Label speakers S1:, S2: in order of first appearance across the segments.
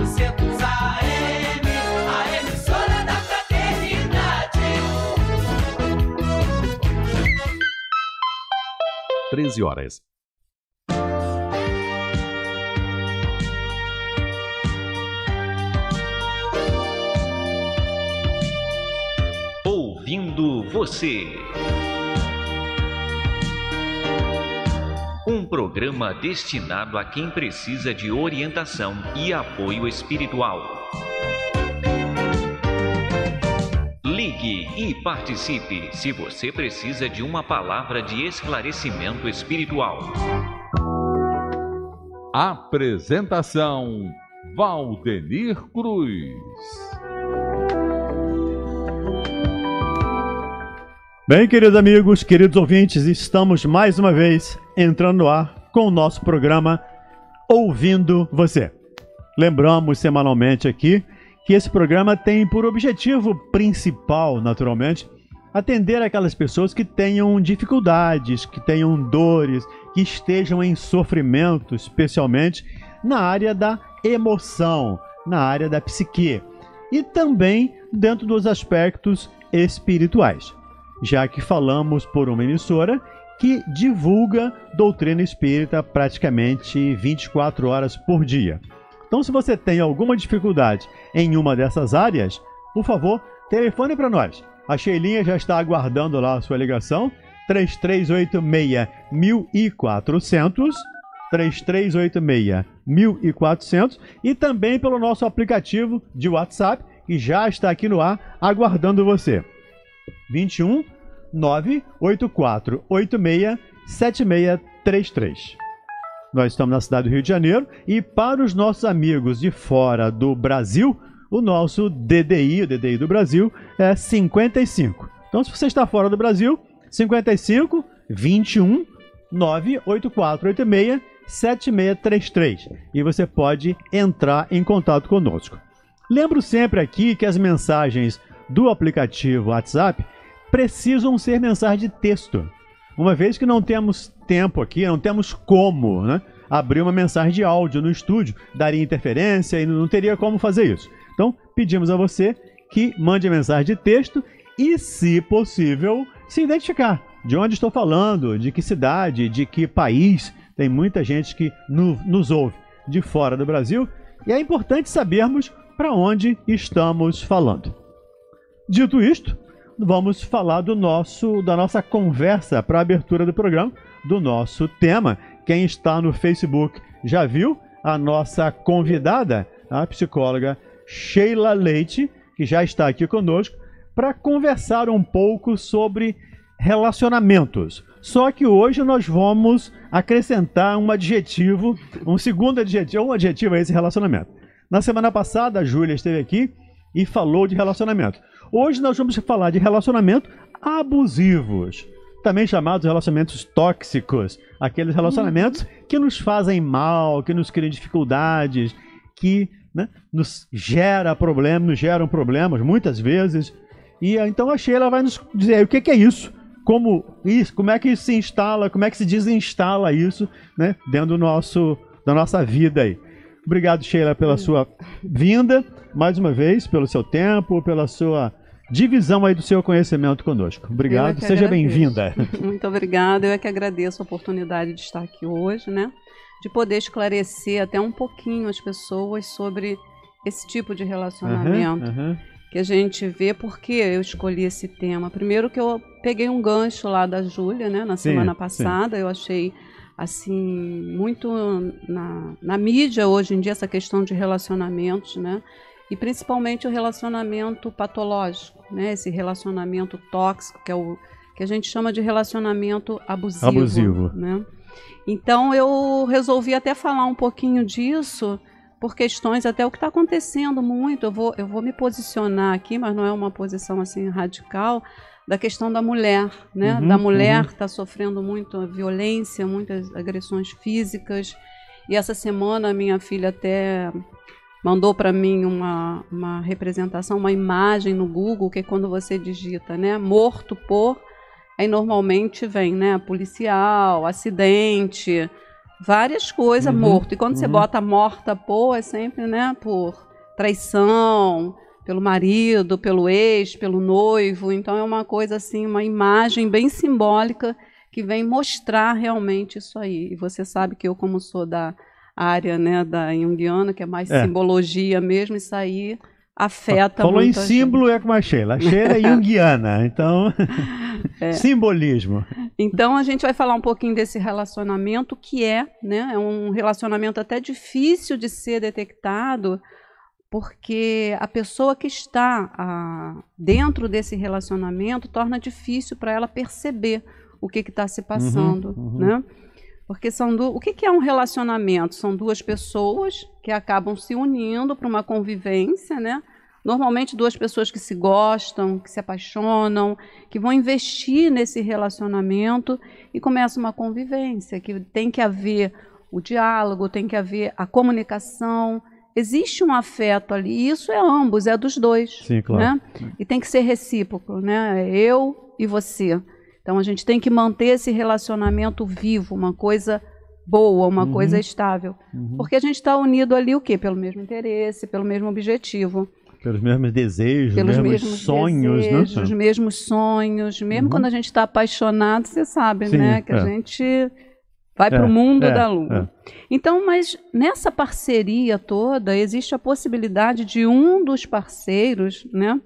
S1: 900 AM, a emissora da fraternidade.
S2: 13 horas.
S3: Ouvindo você. programa destinado a quem precisa de orientação e apoio espiritual. Ligue e participe se você precisa de uma palavra de esclarecimento
S2: espiritual. Apresentação Valdenir Cruz.
S4: Bem, queridos amigos, queridos ouvintes, estamos mais uma vez entrando no ar com o nosso programa Ouvindo Você. Lembramos semanalmente aqui que esse programa tem por objetivo principal, naturalmente, atender aquelas pessoas que tenham dificuldades, que tenham dores, que estejam em sofrimento, especialmente na área da emoção, na área da psique e também dentro dos aspectos espirituais. Já que falamos por uma emissora que divulga doutrina espírita praticamente 24 horas por dia. Então, se você tem alguma dificuldade em uma dessas áreas, por favor, telefone para nós. A Sheilinha já está aguardando lá a sua ligação. 3386 1400 3386 1400 e também pelo nosso aplicativo de WhatsApp que já está aqui no ar aguardando você. 21 984867633. Nós estamos na cidade do Rio de Janeiro e para os nossos amigos de fora do Brasil, o nosso DDI, o DDI do Brasil, é 55. Então, se você está fora do Brasil, 55 21 98486 7633 e você pode entrar em contato conosco. Lembro sempre aqui que as mensagens do aplicativo WhatsApp precisam ser mensagens de texto. Uma vez que não temos tempo aqui, não temos como né, abrir uma mensagem de áudio no estúdio, daria interferência e não teria como fazer isso. Então, pedimos a você que mande a mensagem de texto e, se possível, se identificar. De onde estou falando, de que cidade, de que país. Tem muita gente que no, nos ouve de fora do Brasil e é importante sabermos para onde estamos falando. Dito isto, vamos falar do nosso, da nossa conversa para abertura do programa, do nosso tema. Quem está no Facebook já viu a nossa convidada, a psicóloga Sheila Leite, que já está aqui conosco, para conversar um pouco sobre relacionamentos. Só que hoje nós vamos acrescentar um adjetivo, um segundo adjetivo, um adjetivo a esse relacionamento. Na semana passada, a Júlia esteve aqui e falou de relacionamento. Hoje nós vamos falar de relacionamentos abusivos, também chamados relacionamentos tóxicos, aqueles relacionamentos uhum. que nos fazem mal, que nos criam dificuldades, que né, nos gera problemas, nos geram problemas muitas vezes. E então a Sheila vai nos dizer o que, que é isso, como isso, como é que isso se instala, como é que se desinstala isso, né, dentro do nosso da nossa vida aí. Obrigado, Sheila, pela uhum. sua vinda, mais uma vez, pelo seu tempo, pela sua divisão aí do seu conhecimento conosco. Obrigado, é seja bem-vinda.
S1: Muito obrigada, eu é que agradeço a oportunidade de estar aqui hoje, né? De poder esclarecer até um pouquinho as pessoas sobre esse tipo de relacionamento uhum, uhum. que a gente vê. Porque eu escolhi esse tema? Primeiro que eu peguei um gancho lá da Júlia, né? Na sim, semana passada, sim. eu achei assim muito na, na mídia hoje em dia essa questão de relacionamentos, né? e principalmente o relacionamento patológico, né? Esse relacionamento tóxico que é o que a gente chama de relacionamento abusivo, abusivo. Né? Então eu resolvi até falar um pouquinho disso por questões até o que está acontecendo muito. Eu vou eu vou me posicionar aqui, mas não é uma posição assim radical da questão da mulher, né? Uhum, da mulher está uhum. Tá sofrendo muita violência, muitas agressões físicas. E essa semana minha filha até mandou para mim uma, uma representação, uma imagem no Google, que é quando você digita, né, morto por, aí normalmente vem, né, policial, acidente, várias coisas, uhum, morto. E quando uhum. você bota morta por, é sempre, né, por traição, pelo marido, pelo ex, pelo noivo. Então é uma coisa assim, uma imagem bem simbólica que vem mostrar realmente isso aí. E você sabe que eu, como sou da área né, da Jungiana, que é mais é. simbologia mesmo, isso aí afeta Falou muito. Falou em símbolo,
S4: gente. é com a Sheila. A Sheila é Jungiana, então é. simbolismo.
S1: Então a gente vai falar um pouquinho desse relacionamento, que é, né, é um relacionamento até difícil de ser detectado, porque a pessoa que está a, ah, dentro desse relacionamento torna difícil para ela perceber o que está se uhum, passando, uhum, uhum. né? Porque são do... o que, é um relacionamento? São duas pessoas que acabam se unindo para uma convivência, né? Normalmente duas pessoas que se gostam, que se apaixonam, que vão investir nesse relacionamento e começa uma convivência, que tem que haver o diálogo, tem que haver a comunicação. Existe um afeto ali, e isso é ambos, é dos dois. Sim, claro. Né? E tem que ser recíproco, né? É eu e você. Então a gente tem que manter esse relacionamento vivo, uma coisa boa, uma uhum. coisa estável. Uhum. Porque a gente está unido ali o quê? Pelo mesmo interesse, pelo mesmo objetivo.
S4: Pelos mesmos desejos, pelos mesmos, mesmos sonhos, né? desejos, né? Os
S1: mesmos sonhos. Mesmo uhum. quando a gente está apaixonado, você sabe, Sim, né? Que é. a gente vai é, para o mundo é, da é. lua. Então, mas nessa parceria toda, existe a possibilidade de um dos parceiros, né?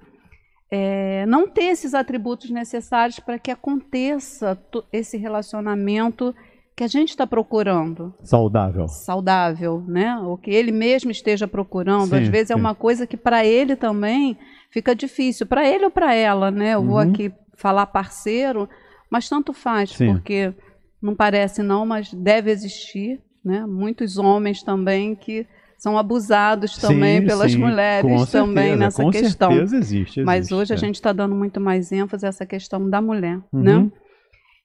S1: é, não ter esses atributos necessários para que aconteça esse relacionamento que a gente está procurando.
S4: Saudável.
S1: Saudável, né? Ou que ele mesmo esteja procurando. Sim, Às vezes é sim. é uma coisa que para ele também fica difícil. Para ele ou para ela, né? Eu uhum. vou aqui falar parceiro, mas tanto faz, sim. porque não parece não, mas deve existir, né? Muitos homens também que são abusados também sim, pelas sim, mulheres também nessa com questão. certeza existe, existe, Mas hoje é. a gente está dando muito mais ênfase a essa questão da mulher, uhum. né?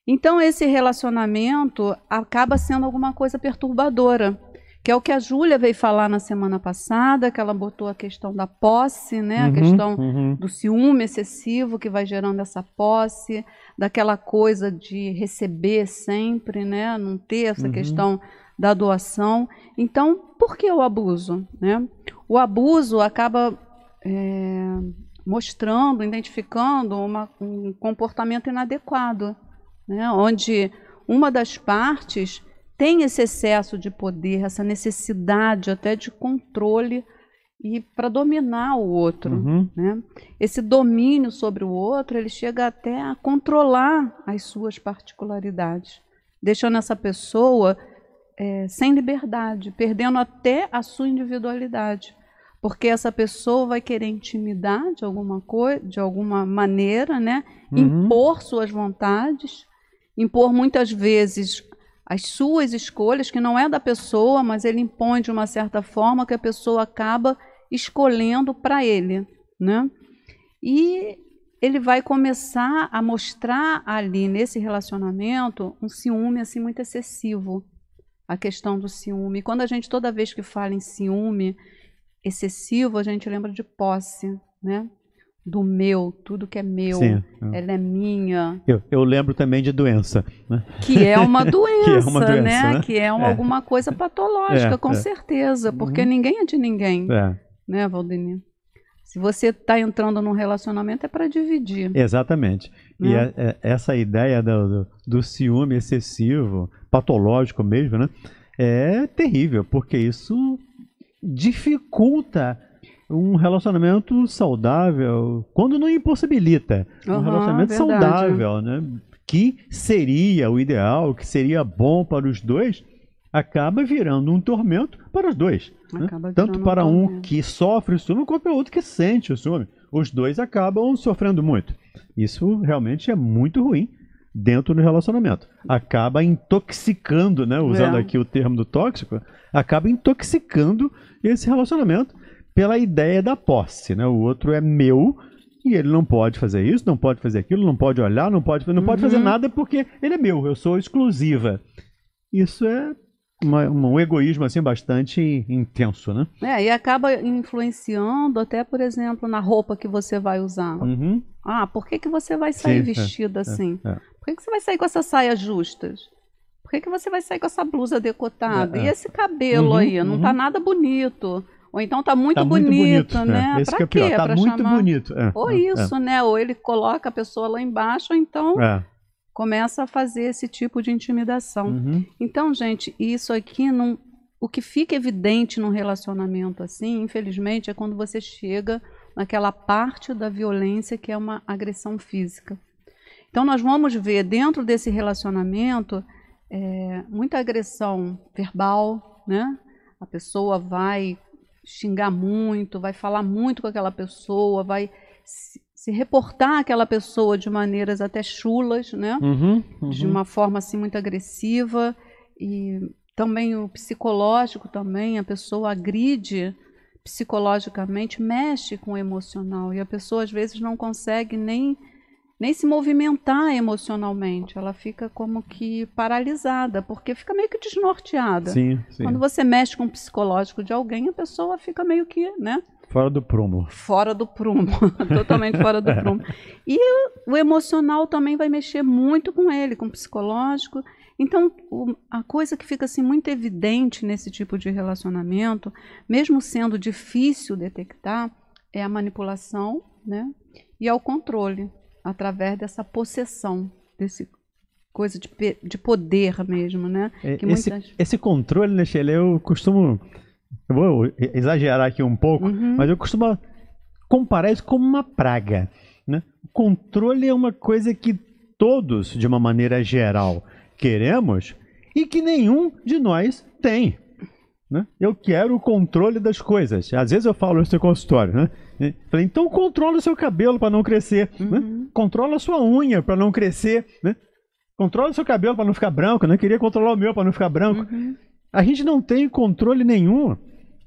S1: Então esse relacionamento acaba sendo alguma coisa perturbadora, que é o que a Júlia veio falar na semana passada, que ela botou a questão da posse, né? Uhum, a questão uhum. do ciúme excessivo que vai gerando essa posse, daquela coisa de receber sempre, né? Não ter essa uhum. questão da doação. Então, por que o abuso? Né? O abuso acaba é, mostrando, identificando uma, um comportamento inadequado, né? onde uma das partes tem esse excesso de poder, essa necessidade até de controle e para dominar o outro, uhum. né? Esse domínio sobre o outro, ele chega até a controlar as suas particularidades, deixando essa pessoa é, sem liberdade, perdendo até a sua individualidade. Porque essa pessoa vai querer intimidar de alguma coisa, de alguma maneira, né? Uhum. Impor suas vontades, impor muitas vezes as suas escolhas, que não é da pessoa, mas ele impõe de uma certa forma que a pessoa acaba escolhendo para ele, né? E ele vai começar a mostrar ali nesse relacionamento um ciúme assim muito excessivo a questão do ciúme. Quando a gente, toda vez que fala em ciúme excessivo, a gente lembra de posse, né? Do meu, tudo que é meu, Sim, eu... É. ela é minha.
S4: Eu, eu, lembro também de doença. Né? Que é uma doença, que é uma doença né? né? Que é, uma, é, alguma
S1: coisa patológica, é, com é. certeza, porque uhum. ninguém é de ninguém, é. né, Valdemir? Se você está entrando num relacionamento, é para dividir.
S4: Exatamente. E é. a, a, é, essa ideia do, do, do, ciúme excessivo, patológico mesmo, né? É terrível, porque isso dificulta um relacionamento saudável, quando não impossibilita. Uhum,
S3: um relacionamento verdade. saudável,
S4: né? Que seria o ideal, que seria bom para os dois, acaba virando um tormento para os dois. Né? Tanto para um, um que sofre o ciúme, quanto para o outro que sente o ciúme. Os dois acabam sofrendo muito. Isso realmente é muito ruim dentro do relacionamento. Acaba intoxicando, né? Usando é. aqui o termo do tóxico, acaba intoxicando esse relacionamento pela ideia da posse, né? O outro é meu e ele não pode fazer isso, não pode fazer aquilo, não pode olhar, não pode, não uhum. pode fazer uhum. nada porque ele é meu, eu sou exclusiva. Isso é uma, um egoísmo assim bastante intenso, né?
S1: É, e acaba influenciando até, por exemplo, na roupa que você vai usar. Uhum. Ah, por que, que você vai sair Sim, é, vestido é, assim? É, é. Por que, que você vai sair com essas saias justas? Por que, que você vai sair com essa blusa decotada? É, e é. esse cabelo uhum, aí? Não está tá uhum. nada bonito. Ou então tá muito, tá bonito, muito bonito, né? Esse pra que é pior, Tá pra muito chamar... bonito. ou isso, né? Ou ele coloca a pessoa lá embaixo, ou então começa a fazer esse tipo de intimidação. Uhum. Então, gente, isso aqui não. O que fica evidente num relacionamento assim, infelizmente, é quando você chega naquela parte da violência que é uma agressão física. Então, nós vamos ver dentro desse relacionamento é, muita agressão verbal, né? A pessoa vai xingar muito, vai falar muito com aquela pessoa, vai se reportar àquela pessoa de maneiras até chulas, né? Uhum, uhum. De uma forma assim muito agressiva e também o psicológico também a pessoa agride psicologicamente, mexe com o emocional e a pessoa às vezes não consegue nem nem se movimentar emocionalmente, ela fica como que paralisada, porque fica meio que desnorteada. Sim, sim. Quando você mexe com o psicológico de alguém, a pessoa fica meio que, né?
S4: Fora do prumo.
S1: Fora do prumo. Totalmente fora do é. prumo. E o, o emocional também vai mexer muito com ele, com o psicológico. Então, o, a coisa que fica assim muito evidente nesse tipo de relacionamento, mesmo sendo difícil detectar, é a manipulação, né? E ao controle através dessa possessão, desse coisa de, de poder mesmo, né? É, esse, muitas...
S4: esse controle, né, Sheila, eu costumo eu vou exagerar aqui um pouco, uhum. mas eu costumo comparar isso como uma praga. Né? O controle é uma coisa que todos, de uma maneira geral, queremos e que nenhum de nós tem. Né? Eu quero o controle das coisas. Às vezes eu falo no seu consultório, né? Falei, então controla o seu cabelo para não crescer, né? uhum. né? controla a sua unha para não crescer, né? controla o seu cabelo para não ficar branco. Não né? queria controlar o meu para não ficar branco. Uhum. A gente não tem controle nenhum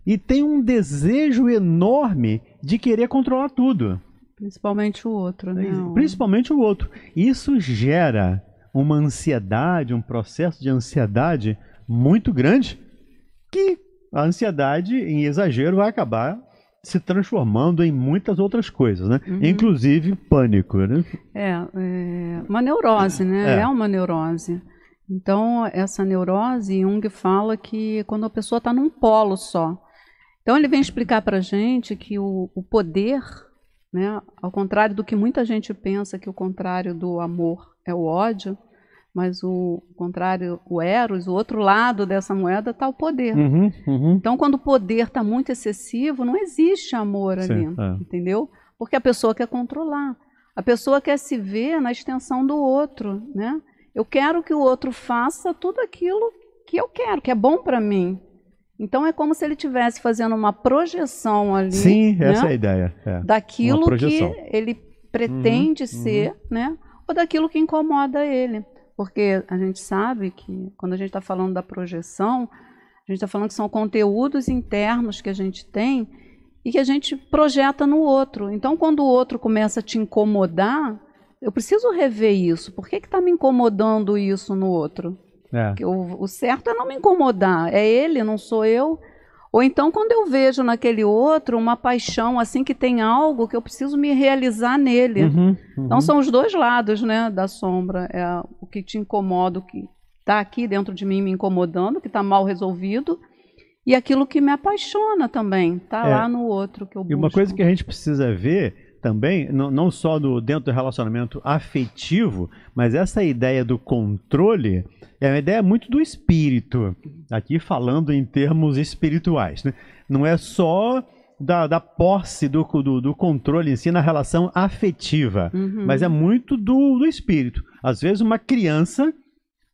S4: e tem um desejo enorme de querer controlar tudo.
S1: Principalmente o outro, né?
S4: Principalmente o outro. Isso gera uma ansiedade, um processo de ansiedade muito grande, que a ansiedade, em exagero, vai acabar se transformando em muitas outras coisas, né? Uhum. Inclusive pânico, né?
S1: É, é uma neurose, né? É. é uma neurose. Então, essa neurose, Jung fala que quando a pessoa está num polo só. Então, ele vem explicar para a gente que o, o poder, né, ao contrário do que muita gente pensa, que o contrário do amor é o ódio, mas o contrário, o Eros, o outro lado dessa moeda está o poder. Uhum, uhum. Então, quando o poder está muito excessivo, não existe amor Sim, ali, é. entendeu? Porque a pessoa quer controlar, a pessoa quer se ver na extensão do outro, né? Eu quero que o outro faça tudo aquilo que eu quero, que é bom para mim. Então é como se ele estivesse fazendo uma projeção ali. Sim, né? essa é a
S4: ideia. É. Daquilo que
S1: ele pretende uhum, ser, uhum. né? Ou daquilo que incomoda ele. Porque a gente sabe que quando a gente está falando da projeção, a gente está falando que são conteúdos internos que a gente tem e que a gente projeta no outro. Então, quando o outro começa a te incomodar, eu preciso rever isso. Por que está me incomodando isso no outro? É. O, o, certo é não me incomodar. É ele, não sou eu. Ou então, quando eu vejo naquele outro uma paixão, assim, que tem algo que eu preciso me realizar nele. Uhum, uhum. Então, são os dois lados, né, da sombra. É o que te incomoda, o que está aqui dentro de mim me incomodando, que está mal resolvido. E aquilo que me apaixona também, está é. lá no outro que eu busco. E uma
S4: coisa que a gente precisa ver também, não, não só do, dentro do relacionamento afetivo, mas essa ideia do controle é uma ideia muito do espírito. Aqui falando em termos espirituais. Né? Não é só da, da posse do, do, do, controle em si na relação afetiva, uhum. mas é muito do, do espírito. Às vezes uma criança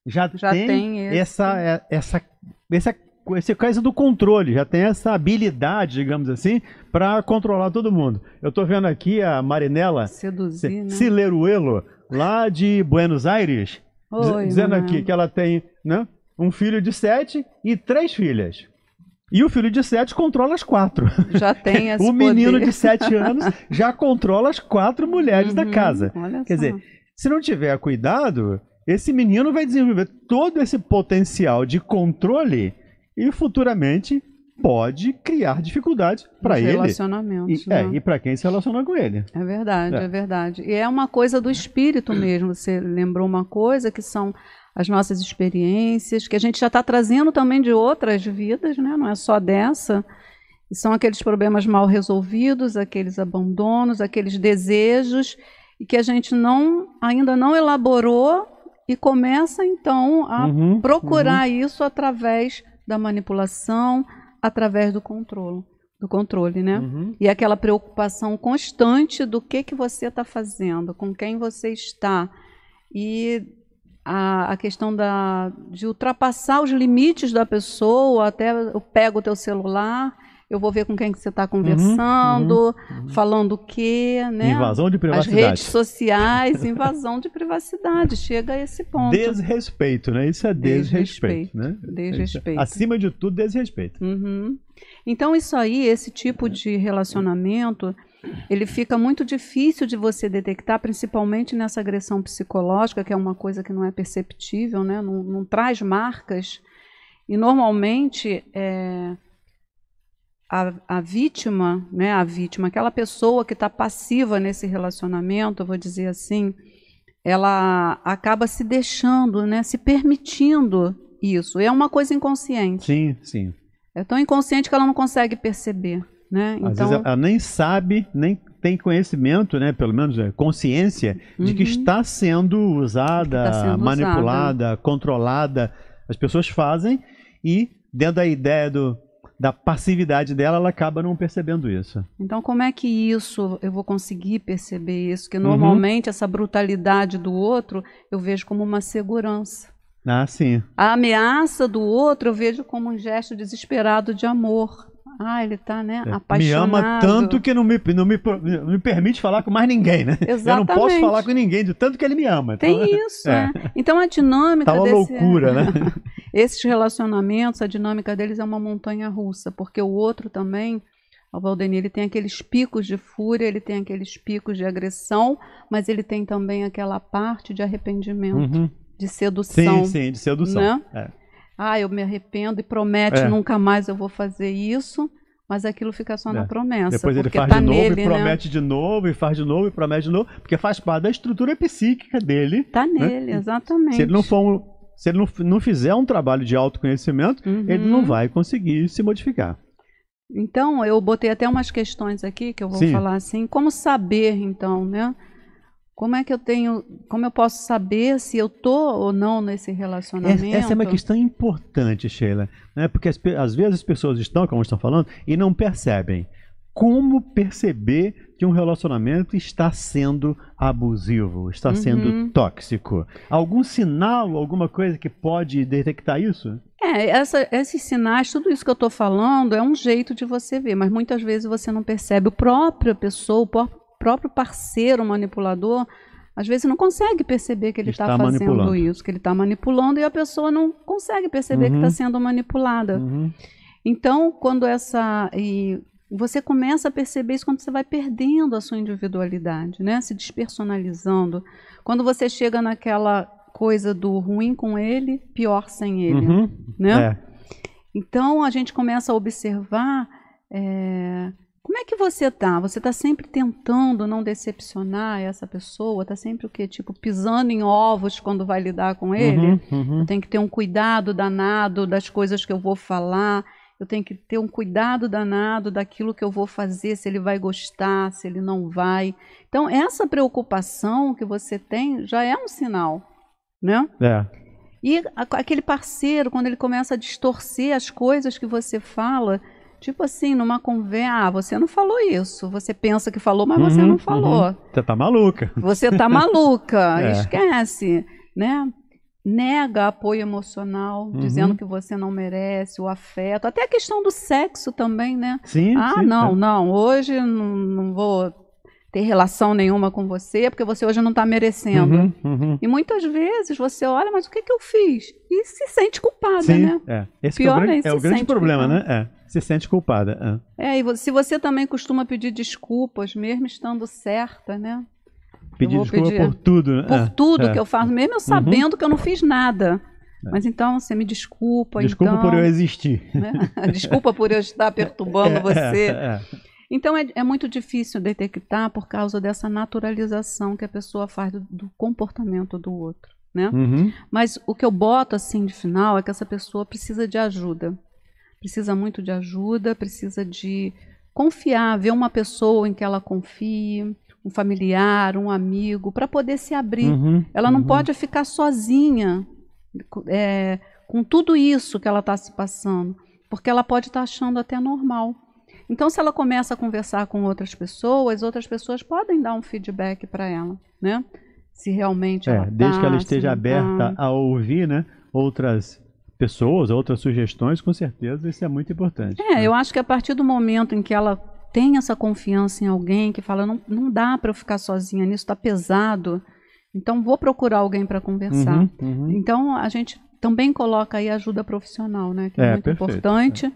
S4: já, já tem, tem esse... É, essa, essa, essa esse coisa do controle, já tem essa habilidade, digamos assim, para controlar todo mundo. Eu estou vendo aqui a Marinela Seduzir, né? Cileruelo, lá de Buenos Aires, Oi, dizendo aqui que ela tem né, um filho de sete e três filhas. E o filho de sete controla as quatro. Já tem as O menino de sete anos já controla as quatro mulheres uhum, da casa. Quer dizer, se não tiver cuidado, esse menino vai desenvolver todo esse potencial de controle e futuramente pode criar dificuldades para ele. Relacionamentos. E, é, né? É, e para quem se relaciona com ele.
S1: É verdade, é. é. verdade. E é uma coisa do espírito mesmo. Você lembrou uma coisa que são as nossas experiências, que a gente já está trazendo também de outras vidas, né? não é só dessa. E são aqueles problemas mal resolvidos, aqueles abandonos, aqueles desejos, e que a gente não ainda não elaborou e começa então a uhum, procurar uhum. isso através da manipulação através do controle, do controle, né? Uhum. E aquela preocupação constante do que que você está fazendo, com quem você está e a, a questão da, de ultrapassar os limites da pessoa, até eu pego o teu celular eu vou ver com quem que você está uhum, conversando, uhum, uhum. falando o quê, né? Invasão de privacidade. As redes sociais, invasão de privacidade, chega a esse ponto. Desrespeito,
S4: né? Isso é desrespeito, desrespeito né? Desrespeito. É Acima de tudo, desrespeito.
S1: Uhum. Então, isso aí, esse tipo de relacionamento, ele fica muito difícil de você detectar, principalmente nessa agressão psicológica, que é uma coisa que não é perceptível, né? Não, não traz marcas. E normalmente... É a, a vítima, né, a vítima, aquela pessoa que está passiva nesse relacionamento, eu vou dizer assim, ela acaba se deixando, né, se permitindo isso. E é uma coisa inconsciente.
S2: Sim, sim.
S1: É tão inconsciente que ela não consegue perceber, né? Então... Às vezes
S4: ela nem sabe, nem tem conhecimento, né, pelo menos é, consciência, uhum. de que uhum. está sendo usada, tá sendo manipulada, usada. controlada. As pessoas fazem e dentro da ideia do da passividade dela, ela acaba não percebendo isso.
S1: Então, como é que isso eu vou conseguir perceber isso? Que uhum. normalmente uhum. essa brutalidade do outro eu vejo como uma segurança. Ah, sim. A ameaça do outro eu vejo como um gesto desesperado de amor. Ah, ele tá, né, apaixonado. É, me ama tanto
S4: que não me, não me, não me permite falar com mais ninguém, né? Exatamente. Eu não posso falar com ninguém, de tanto que ele me ama. Então, Tem então, isso, é. né?
S1: Então a dinâmica tá uma desse... loucura, né? Esses relacionamentos, a dinâmica deles é uma montanha russa, porque o outro também, o Valdemir, ele tem aqueles picos de fúria, ele tem aqueles picos de agressão, mas ele tem também aquela parte de arrependimento, uhum. de sedução. Sim, sim, de sedução. Né? É. Ah, eu me arrependo e promete é. nunca mais eu vou fazer isso mas aquilo fica só é. na promessa. Depois ele faz tá de novo nele, e né? promete
S4: né? de novo, e faz de novo e promete de novo, porque faz parte da estrutura psíquica dele. Tá né? nele, né? exatamente. Se ele não for um se ele não, não fizer um trabalho de autoconhecimento, uhum. ele não vai conseguir se modificar.
S1: Então, eu botei até umas questões aqui que eu vou Sim. falar assim. Como saber, então, né? Como é que eu tenho, como eu posso saber se eu tô ou não nesse é, relacionamento? Essa é uma questão
S4: importante, Sheila, né? Porque às vezes as pessoas estão, como estão falando, e não percebem. Como perceber que um relacionamento está sendo abusivo, está uhum. sendo tóxico. Algum sinal, alguma coisa que pode detectar isso?
S1: É, essa, esses sinais, tudo isso que eu estou falando é um jeito de você ver, mas muitas vezes você não percebe. O próprio pessoa, o próprio parceiro manipulador, às vezes não consegue perceber que ele está tá fazendo isso, que ele está manipulando e a pessoa não consegue perceber tá uhum. que está sendo manipulada. Uhum. Então, quando essa. E você começa a perceber isso quando você vai perdendo a sua individualidade, né? Se despersonalizando. Quando você chega naquela coisa do ruim com ele, pior sem ele, uhum. né? É. Então a gente começa a observar é, como é que você tá. Você está sempre tentando não decepcionar essa pessoa, está sempre o quê? Tipo, pisando em ovos quando vai lidar com ele. Uhum, uhum. Eu tenho que ter um cuidado danado das coisas que eu vou falar eu tenho que ter um cuidado danado daquilo que eu vou fazer, se ele vai gostar, se ele não vai. Então, essa preocupação que você tem já é um sinal, né? É. E aquele parceiro, quando ele começa a distorcer as coisas que você fala, tipo assim, numa conversa, ah, você não falou isso, você pensa que falou, mas uhum, você não falou. Uhum.
S4: Você tá maluca. Você tá
S1: maluca, é. esquece, né? nega apoio emocional, uhum. dizendo que você não merece o afeto, até a questão do sexo também, né? Sim. Ah, sim, não, é. não, hoje não, não, vou ter relação nenhuma com você, porque você hoje não está merecendo. Uhum, uhum. E muitas vezes você olha, mas o que, que eu fiz? E se sente culpada, sim, né? É. Esse Pior é o grande, é, é o grande problema, culpada.
S4: né? É. Se sente culpada.
S1: É, é e se você também costuma pedir desculpas, mesmo estando certa, né? pedir desculpa pedir por
S4: tudo, né? Por é, tudo é. que eu faço, mesmo eu uhum. sabendo uhum. que eu não
S1: fiz nada. É. Mas então você me desculpa. Desculpa então, por eu existir. Né? Desculpa por eu estar perturbando é, você. Então é, é, muito difícil detectar por causa dessa naturalização que a pessoa faz do, do comportamento do outro. Né? Uhum. Mas o que eu boto assim de final é que essa pessoa precisa de ajuda. Precisa muito de ajuda, precisa de confiar, ver uma pessoa em que ela confie, um familiar, um amigo, para poder se abrir. Uhum, ela não uhum. pode ficar sozinha é, com tudo isso que ela está se passando, porque ela pode estar tá achando até normal. Então, se ela começa a conversar com outras pessoas, outras pessoas podem dar um feedback para ela, né? Se realmente é, ela tá desde que ela esteja aberta tá.
S4: a ouvir, né? Outras pessoas, outras sugestões, com certeza isso é muito importante.
S1: É, né? eu acho que a partir do momento em que ela tem essa confiança em alguém que fala, não, não dá para eu ficar sozinha nisso, está pesado. Então vou procurar alguém para conversar. Uhum, uhum. Então a gente também coloca aí ajuda profissional, né? Que é, é muito perfeito, importante. É.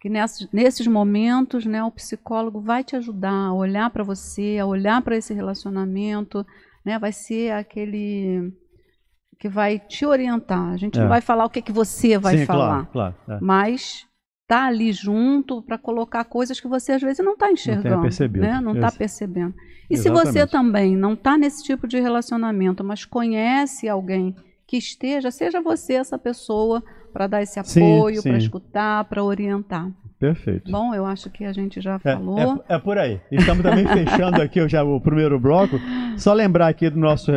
S1: Que nesses, nesses momentos, né, o psicólogo vai te ajudar a olhar para você, a olhar para esse relacionamento, né? Vai ser aquele que vai te orientar. A gente é. não vai falar o que, é que você vai Sim, falar, claro, claro, é. mas Tá ali junto para colocar coisas que você às vezes não está enxergando, não percebido. né? Não está percebendo. E Exatamente. se você também não está nesse tipo de relacionamento, mas conhece alguém que esteja, seja você essa pessoa para dar esse apoio, para escutar, para orientar. Perfeito. Bom, eu acho que a gente já é, falou. É,
S4: é, é por aí. Estamos também fechando aqui já o primeiro bloco. Só lembrar aqui do nosso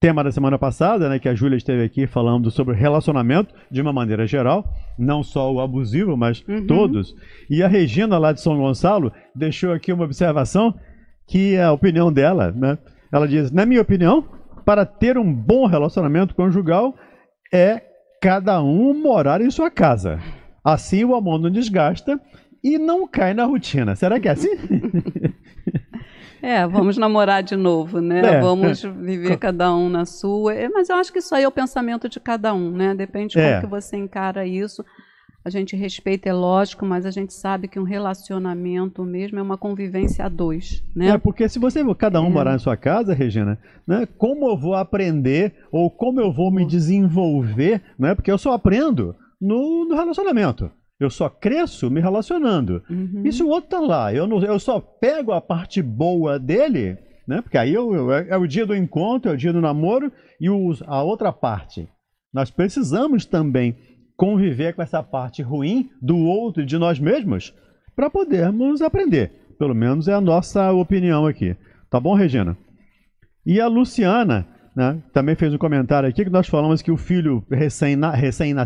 S4: tema da semana passada, né, que a Júlia esteve aqui falando sobre relacionamento de uma maneira geral, não só o abusivo, mas uhum. todos. E a Regina, lá de São Gonçalo, deixou aqui uma observação que é a opinião dela, né? Ela diz: "Na minha opinião, para ter um bom relacionamento conjugal é cada um morar em sua casa. Assim o amor não desgasta e não cai na rotina. Será que é assim?"
S1: É, vamos namorar de novo, né? É, é. vamos viver cada um na sua. É, mas eu acho que isso aí é o pensamento de cada um, né? Depende de é. como que você encara isso. A gente respeita, é lógico, mas a gente sabe que um relacionamento mesmo é uma convivência a dois,
S4: né? É, porque se você, cada um é. morar em sua casa, Regina, né? Como eu vou aprender ou como eu vou me desenvolver, né? Porque eu só aprendo no, no relacionamento. Eu só cresço me relacionando. Uhum. E se o outro tá lá, eu, não, eu só pego a parte boa dele, né? Porque aí eu, eu, é, é o dia do encontro, é o dia do namoro e a outra parte. Nós precisamos também conviver com essa parte ruim do outro e de nós mesmos para podermos aprender. Pelo menos é a nossa opinião aqui. Tá bom, Regina? E a Luciana né? Também fez um comentário aqui que nós falamos que o filho recém-nascido recém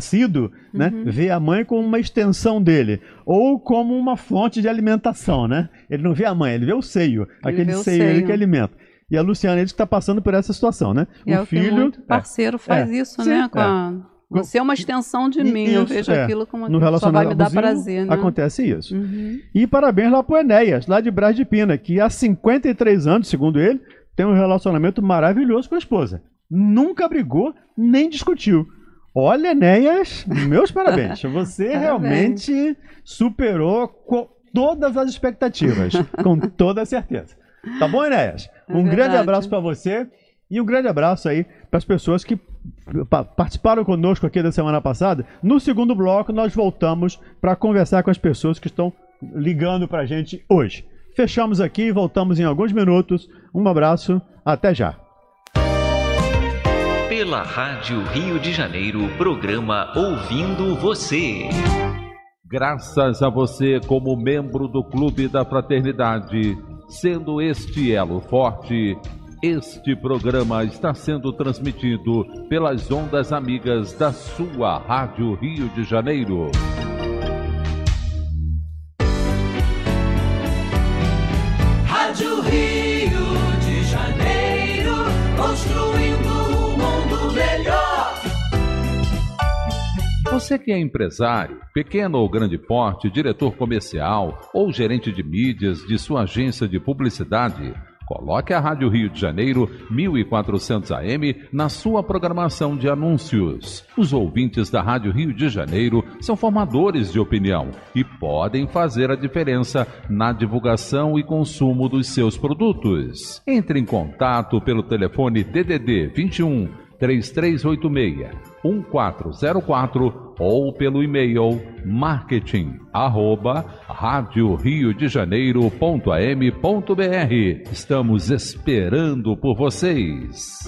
S4: né, uhum. vê a mãe como uma extensão dele, ou como uma fonte de alimentação, né? Ele não vê a mãe, ele vê o seio, ele aquele seio, seio ele que alimenta. E a Luciana ele está passando por essa situação, né? E é o é, filho, parceiro é. faz é, isso, sim, né? É. Com a...
S1: Você é uma extensão de mim, isso, eu vejo é. aquilo como no só vai me dar prazer. Né?
S4: Acontece isso. Uhum. E parabéns lá para o Enéas, lá de Brás de Pina, que há 53 anos, segundo ele, tem um relacionamento maravilhoso com a esposa. Nunca brigou, nem discutiu. Olha, Enéas, meus parabéns. Você parabéns. realmente superou todas as expectativas, com toda certeza. Tá bom, Enéas? É um verdade. grande abraço para você e um grande abraço aí para as pessoas que participaram conosco aqui da semana passada. No segundo bloco, nós voltamos para conversar com as pessoas que estão ligando para a gente hoje. Fechamos aqui e voltamos em alguns minutos um abraço, até já.
S3: Pela Rádio Rio de Janeiro, programa Ouvindo
S2: Você. Graças a você, como membro do Clube da Fraternidade, sendo este elo forte. Este programa está sendo transmitido pelas ondas amigas da sua Rádio Rio de Janeiro. Você que é empresário, pequeno ou grande porte, diretor comercial ou gerente de mídias de sua agência de publicidade, coloque a Rádio Rio de Janeiro 1400 AM na sua programação de anúncios. Os ouvintes da Rádio Rio de Janeiro são formadores de opinião e podem fazer a diferença na divulgação e consumo dos seus produtos. Entre em contato pelo telefone DDD 21 3386 1404 ou pelo e-mail marketing arroba rádio Rio de Janeiro.am.br. Estamos esperando por vocês.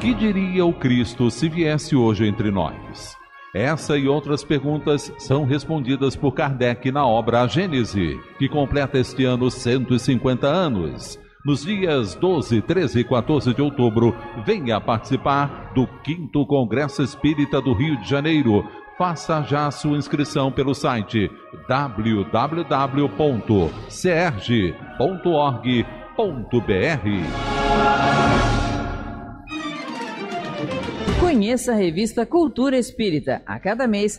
S2: Que diria o Cristo se viesse hoje entre nós? Essa e outras perguntas são respondidas por Kardec na obra Gênese, que completa este ano 150 anos nos dias 12, 13 e 14 de outubro. Venha participar do 5 Congresso Espírita do Rio de Janeiro. Faça já sua inscrição pelo site www.serge.org.br.
S1: Conheça a revista Cultura Espírita. A cada mês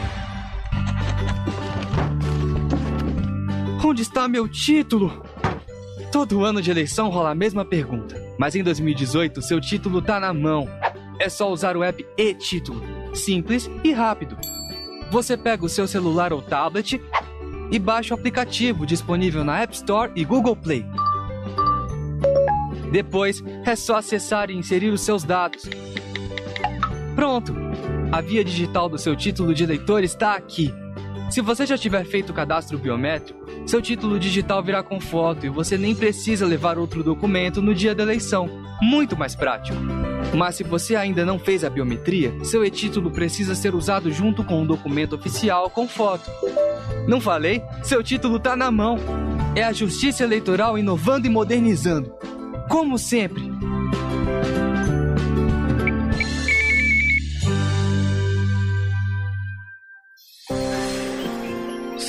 S2: Onde está meu título? Todo ano de eleição rola a mesma pergunta, mas em 2018 seu título tá na mão. É só usar o app e-título, simples e rápido. Você pega o seu celular ou tablet e baixa o aplicativo disponível na App Store e Google Play. Depois é só acessar e inserir os seus dados. Pronto! A via digital do seu título de eleitor está aqui. Se você já tiver feito o cadastro biométrico, seu título digital virá com foto e você nem precisa levar outro documento no dia da eleição. Muito mais prático. Mas se você ainda não fez a biometria, seu e-título precisa ser usado junto com um documento oficial com foto. Não falei? Seu título tá na mão. É a Justiça Eleitoral inovando e modernizando. Como sempre,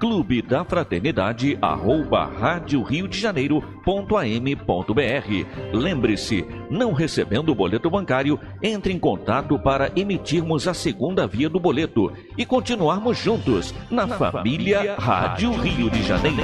S3: clube da fraternidade arroba rádio rio de janeiro ponto am ponto br. Lembre-se, não recebendo o boleto bancário, entre em contato para emitirmos a segunda via do boleto e continuarmos juntos na, na família, família Rádio Rio de Janeiro.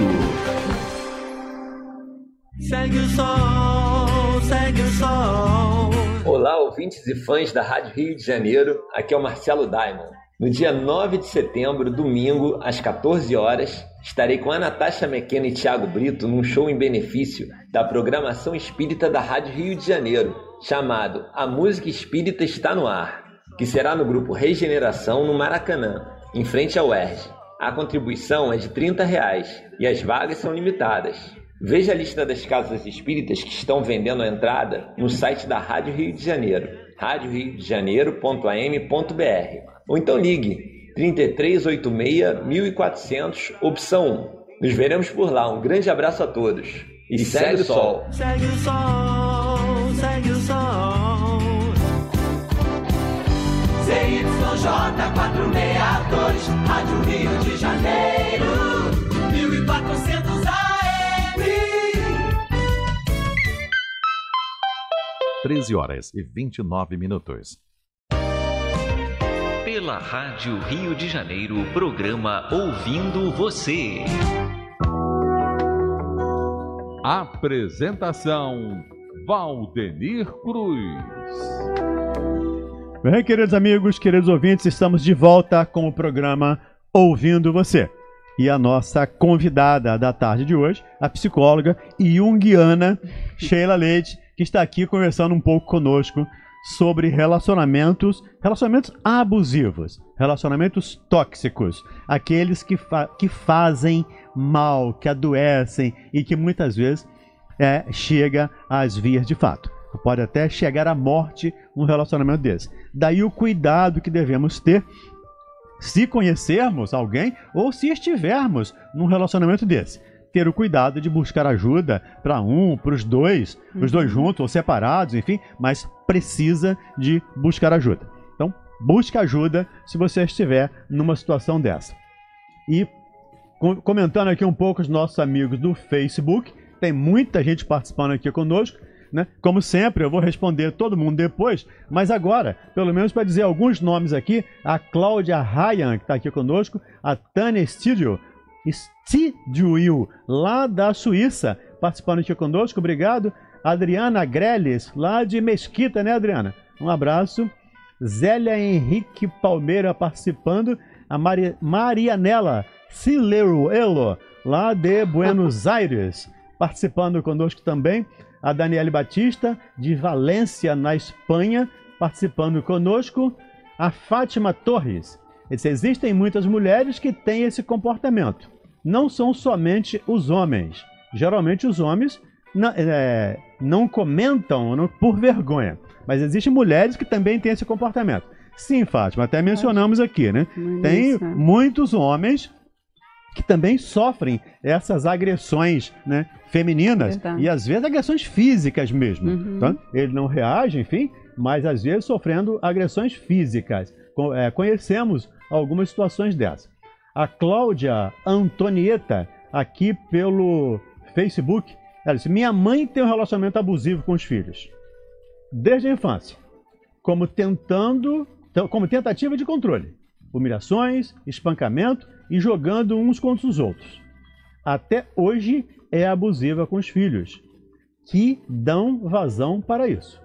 S3: Segue o sol, segue o sol. Olá, ouvintes e fãs da Rádio Rio de Janeiro. Aqui é o Marcelo Diamond. No dia 9 de setembro, domingo, às 14 horas, estarei com a Natasha McKenna e Thiago Brito num show em benefício da programação espírita da Rádio Rio de Janeiro, chamado A Música Espírita Está no Ar, que será no grupo Regeneração, no Maracanã, em frente ao ERJ. A contribuição é de R$ 30 reais, e as vagas são limitadas. Veja a lista das casas espíritas que estão vendendo a entrada no site da Rádio Rio de Janeiro, radioriodejaneiro.am.br ou então ligue 3386 1400, opção 1. Nos veremos por lá. Um grande abraço a todos. E, e segue, segue, o sol.
S4: Segue o sol, segue o sol.
S3: CYJ 462, Rádio Rio de
S2: Janeiro, 1400 AM. 13 horas e 29 minutos
S3: pela Rádio Rio de Janeiro, programa
S2: Ouvindo Você. Apresentação Valdenir Cruz.
S4: Bem, queridos amigos, queridos ouvintes, estamos de volta com o programa Ouvindo Você. E a nossa convidada da tarde de hoje, a psicóloga Jungiana Sheila Leite, que está aqui conversando um pouco conosco sobre relacionamentos, relacionamentos abusivos, relacionamentos tóxicos, aqueles que, fa que fazem mal, que adoecem e que muitas vezes é, chega às vias de fato. Pode até chegar à morte um relacionamento desse. Daí o cuidado que devemos ter se conhecermos alguém ou se estivermos num relacionamento desse ter o cuidado de buscar ajuda para um, para os dois, uhum. os dois juntos ou separados, enfim, mas precisa de buscar ajuda. Então, busque ajuda se você estiver numa situação dessa. E comentando aqui um pouco os nossos amigos do Facebook, tem muita gente participando aqui conosco. Né? Como sempre, eu vou responder todo mundo depois, mas agora, pelo menos para dizer alguns nomes aqui, a Cláudia Ryan, que está aqui conosco, a Tânia Estídio, Stidwil, lá da Suíça, participando aqui conosco. Obrigado. Adriana Greles, lá de Mesquita, né, Adriana? Um abraço. Zélia Henrique Palmeira participando. A Mari... Marianela Sileruelo, lá de Buenos Aires, participando conosco também. A Daniele Batista, de Valência, na Espanha, participando conosco. A Fátima Torres. Existem muitas mulheres que têm esse comportamento não são somente os homens. Geralmente os homens não, é, não comentam não, por vergonha. Mas existem mulheres que também têm esse comportamento. Sim, Fátima, até mencionamos aqui, né? Tem muitos homens que também sofrem essas agressões né, femininas e às vezes agressões físicas mesmo. Uhum. Então, ele não reage, enfim, mas às vezes sofrendo agressões físicas. É, conhecemos algumas situações dessas. A Cláudia Antonieta, aqui pelo Facebook, ela disse: Minha mãe tem um relacionamento abusivo com os filhos, desde a infância, como tentando, como tentativa de controle, humilhações, espancamento e jogando uns contra os outros. Até hoje é abusiva com os filhos, que dão vazão para isso.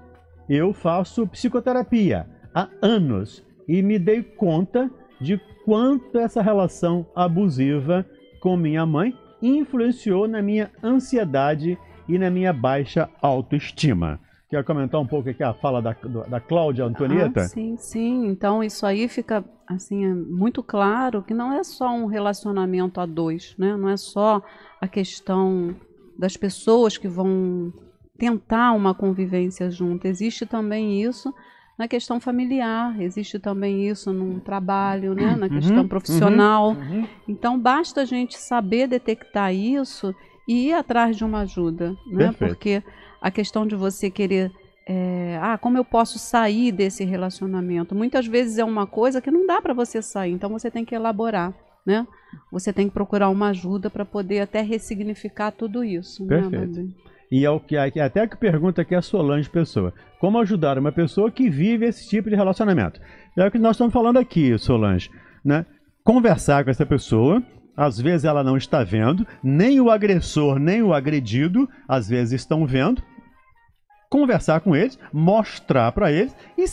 S4: Eu faço psicoterapia há anos e me dei conta de quanto essa relação abusiva com minha mãe influenciou na minha ansiedade e na minha baixa autoestima. Quer comentar um pouco aqui a fala da, da Cláudia Antonieta? Ah,
S1: sim, sim. Então isso aí fica assim é muito claro que não é só um relacionamento a dois, né? Não é só a questão das pessoas que vão tentar uma convivência junto. Existe também isso na questão familiar, existe também isso no uhum. trabalho, né? na uhum. questão uhum, profissional. Uhum, uhum. Então, basta a gente saber detectar isso e ir atrás de uma ajuda, né? porque a questão de você querer é, ah, como eu posso sair desse relacionamento? Muitas vezes é uma coisa que não dá para você sair, então você tem que elaborar, né? Você tem que procurar uma ajuda para poder até ressignificar tudo isso. Né, Perfeito. Né,
S4: e é o que é, é até que pergunta aqui a Solange Pessoa. Como ajudar uma pessoa que vive esse tipo de relacionamento? É o que nós estamos falando aqui, Solange. Né? Conversar com essa pessoa, às vezes ela não está vendo, nem o agressor, nem o agredido, às vezes estão vendo. Conversar com eles, mostrar para eles e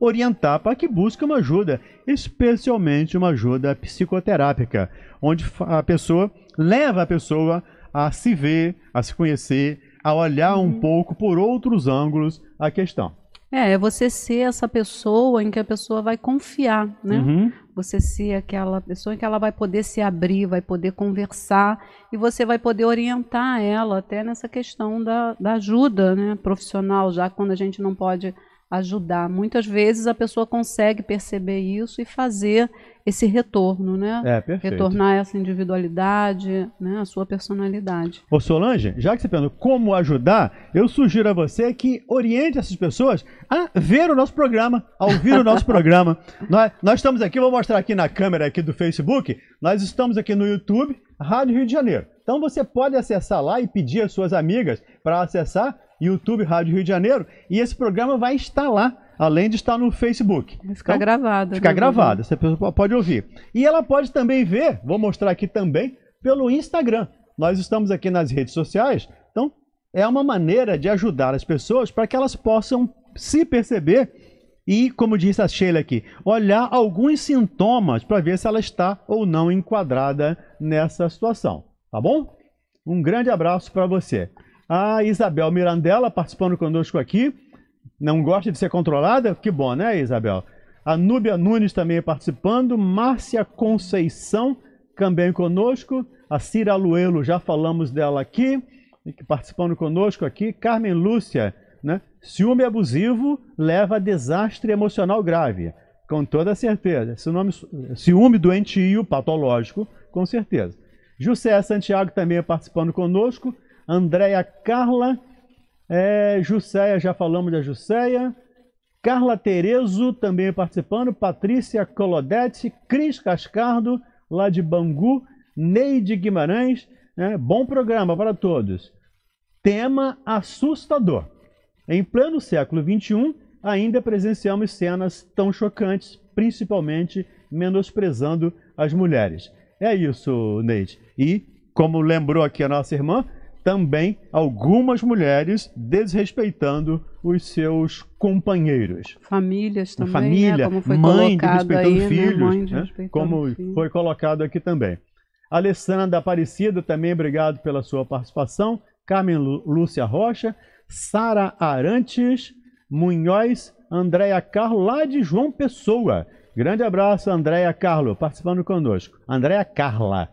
S4: orientar para que busque uma ajuda, especialmente uma ajuda psicoterápica, onde a pessoa leva a pessoa a se ver, a se conhecer, a olhar um uhum. pouco por outros ângulos a questão.
S1: É, é você ser essa pessoa em que a pessoa vai confiar, né? Uhum. Você ser aquela pessoa em que ela vai poder se abrir, vai poder conversar e você vai poder orientar ela até nessa questão da, da ajuda né, profissional, já quando a gente não pode ajudar. Muitas vezes a pessoa consegue perceber isso e fazer esse retorno, né? É, perfeito. Retornar essa individualidade, né? A sua personalidade.
S4: Ô Solange, já que você perguntou como ajudar, eu sugiro a você que oriente essas pessoas a ver o nosso programa, a ouvir o nosso programa. Nós, nós estamos aqui, vou mostrar aqui na câmera aqui do Facebook, nós estamos aqui no YouTube, Rádio Rio de Janeiro. Então você pode acessar lá e pedir às suas amigas para acessar YouTube Rádio Rio de Janeiro, e esse programa vai estar lá, além de estar no Facebook. Vai ficar então, gravado. Ficar gravado, essa pessoa pode ouvir. E ela pode também ver, vou mostrar aqui também, pelo Instagram. Nós estamos aqui nas redes sociais, então é uma maneira de ajudar as pessoas para que elas possam se perceber e, como disse a Sheila aqui, olhar alguns sintomas para ver se ela está ou não enquadrada nessa situação. Tá bom? Um grande abraço para você. A Isabel Mirandela participando conosco aqui. Não gosta de ser controlada? Que bom, né, Isabel? A Núbia Nunes também participando. Márcia Conceição também conosco. A Cira Luelo, já falamos dela aqui, participando conosco aqui. Carmen Lúcia, né? Ciúme abusivo leva a desastre emocional grave. Com toda certeza. Esse nome, ciúme doentio, patológico, com certeza. José Santiago também participando conosco. Andréia Carla, é, já falamos da Jusceia. Carla Terezo também participando, Patrícia Colodete, Cris Cascardo, lá de Bangu, Neide Guimarães. Né? Bom programa para todos. Tema assustador. Em pleno século XXI, ainda presenciamos cenas tão chocantes, principalmente menosprezando as mulheres. É isso, Neide. E, como lembrou aqui a nossa irmã, também algumas mulheres desrespeitando os seus companheiros.
S1: Famílias também, né? família, né? como foi mãe desrespeitando aí, né? filhos, né? mãe desrespeitando né? como
S4: filho. foi colocado aqui também. Alessandra Aparecida, também obrigado pela sua participação. Carmen Lúcia Rocha, Sara Arantes, Munhoz, Andréia Carlo, lá de João Pessoa. Grande abraço, Andréia Carlo, participando conosco. Andréia Carla,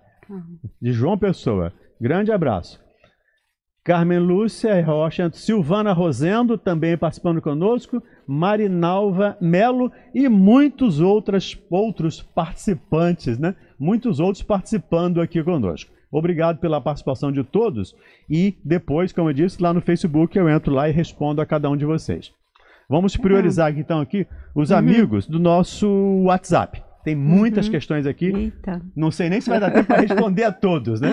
S4: de João Pessoa. Grande abraço. Carmen Lúcia Rocha, Silvana Rosendo também participando conosco, Marinalva Melo e muitos outras, outros participantes, né? Muitos outros participando aqui conosco. Obrigado pela participação de todos e depois, como eu disse, lá no Facebook eu entro lá e respondo a cada um de vocês. Vamos então tá. priorizar uhum. então aqui os uhum. amigos do nosso WhatsApp. Tem muitas uhum. questões aqui. Eita. Não sei nem se vai dar tempo para responder a todos, né?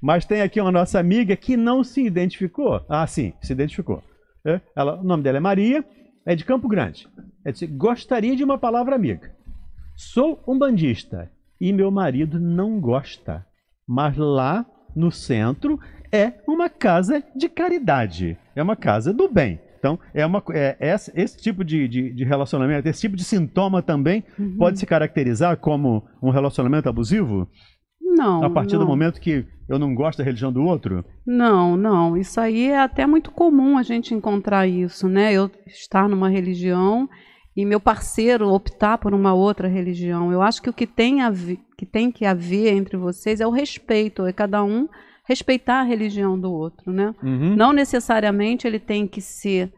S4: Mas tem aqui uma nossa amiga que não se identificou. Ah, sim, se identificou. É, ela, o nome dela é Maria, é de Campo Grande. É gostaria de uma palavra amiga. Sou um bandista e meu marido não gosta. Mas lá no centro é uma casa de caridade, é uma casa do bem. Então, é uma, é, é esse tipo de, de, de, relacionamento, esse tipo de sintoma também uhum. pode se caracterizar como um relacionamento abusivo?
S1: Não. A partir não. do momento
S4: que eu não gosto da religião do outro?
S1: Não, não. Isso aí é até muito comum a gente encontrar isso, né? Eu estar numa religião e meu parceiro optar por uma outra religião. Eu acho que o que tem, a vi, que, tem que haver entre vocês é o respeito, é cada um respeitar a religião do outro, né? Uhum. Não necessariamente ele tem que ser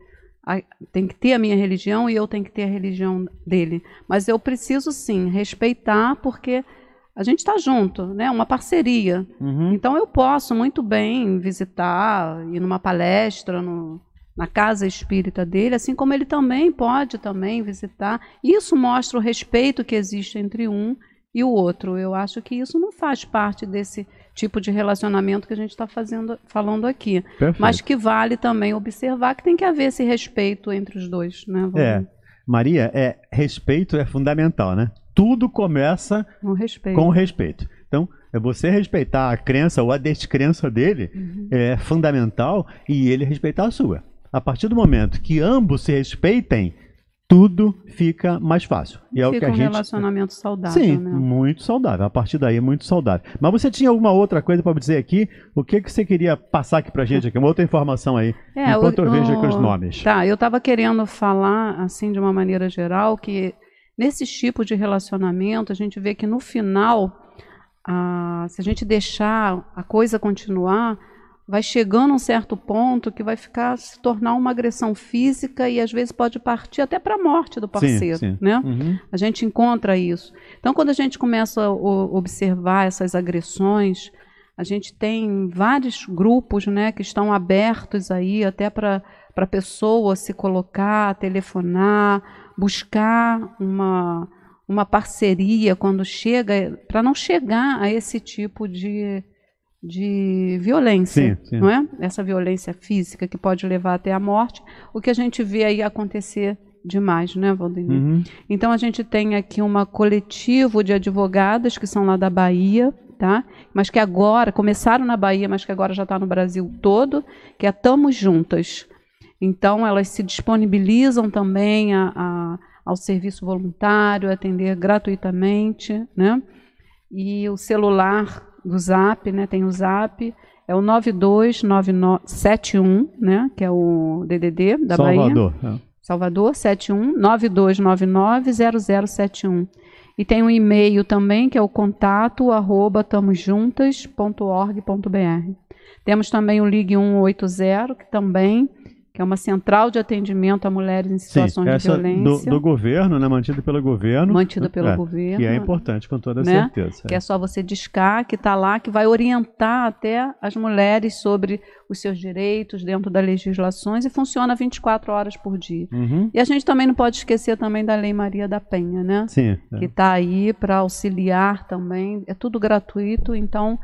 S1: tem que ter a minha religião e eu tenho que ter a religião dele, mas eu preciso sim respeitar porque a gente está junto, né? Uma parceria. Uhum. Então eu posso muito bem visitar, ir numa palestra no, na casa espírita dele, assim como ele também pode também visitar. Isso mostra o respeito que existe entre um e o outro. Eu acho que isso não faz parte desse tipo de relacionamento que a gente está fazendo, falando aqui. Perfeito. Mas que vale também observar que tem que haver esse respeito entre os dois, né? Vamos... É.
S4: Maria, é respeito é fundamental, né? tudo começa respeito. com respeito. Então, é você respeitar a crença ou a descrença dele uhum. é fundamental e ele respeitar a sua. A partir do momento que ambos se respeitem, tudo fica mais fácil. E é o que a um gente... relacionamento
S1: saudável. Sim, né?
S4: muito saudável. A partir daí é muito saudável. Mas você tinha alguma outra coisa para dizer aqui? O que, que você queria passar aqui para a gente? Aqui? Uma outra informação aí, é, enquanto o, eu vejo aqui os nomes.
S1: Tá, eu estava querendo falar, assim, de uma maneira geral, que Nesse tipo de relacionamento, a gente vê que no final, a, se a gente deixar a coisa continuar, vai chegando a um certo ponto que vai ficar se tornar uma agressão física e às vezes pode partir até para a morte do parceiro, sim, sim. né? Uhum. A gente encontra isso. Então, quando a gente começa a observar essas agressões, a gente tem vários grupos, né, que estão abertos aí até para para a pessoa se colocar, telefonar, buscar uma, uma parceria quando chega, para não chegar a esse tipo de, de violência, sim, sim. não é? Essa violência física que pode levar até a morte, o que a gente vê aí acontecer demais, né, Valdemir? Uhum. Então a gente tem aqui uma coletivo de advogadas que são lá da Bahia, tá? Mas que agora começaram na Bahia, mas que agora já está no Brasil todo, que é Tamo Juntas. Então elas se disponibilizam também a, a ao serviço voluntário, atender gratuitamente, né? E o celular do Zap, né? Tem o Zap, é o 92971 né? Que é o DDD da Salvador, Bahia. É. Salvador, 71 92990071. E tem um e-mail também, que é o contato arroba tamojuntas.org.br. Temos também o Ligue 180, que também que é uma central de atendimento a mulheres em situações Sim, de violência. Do, do
S4: governo, né? Mantida pelo governo. Mantida pelo é, governo. Que é importante, com toda né? certeza. Que é. é
S1: só você discar, que está lá, que vai orientar até as mulheres sobre os seus direitos dentro das legislações e funciona 24 horas por dia. Uhum. E a gente também não pode esquecer também da Lei Maria da Penha, né? Sim. É. Que está aí para auxiliar também. É tudo gratuito, então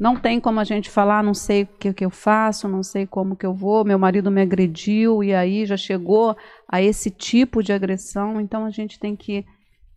S1: não tem como a gente falar, não sei o que, que eu faço, não sei como que eu vou, meu marido me agrediu e aí já chegou a esse tipo de agressão. Então a gente tem que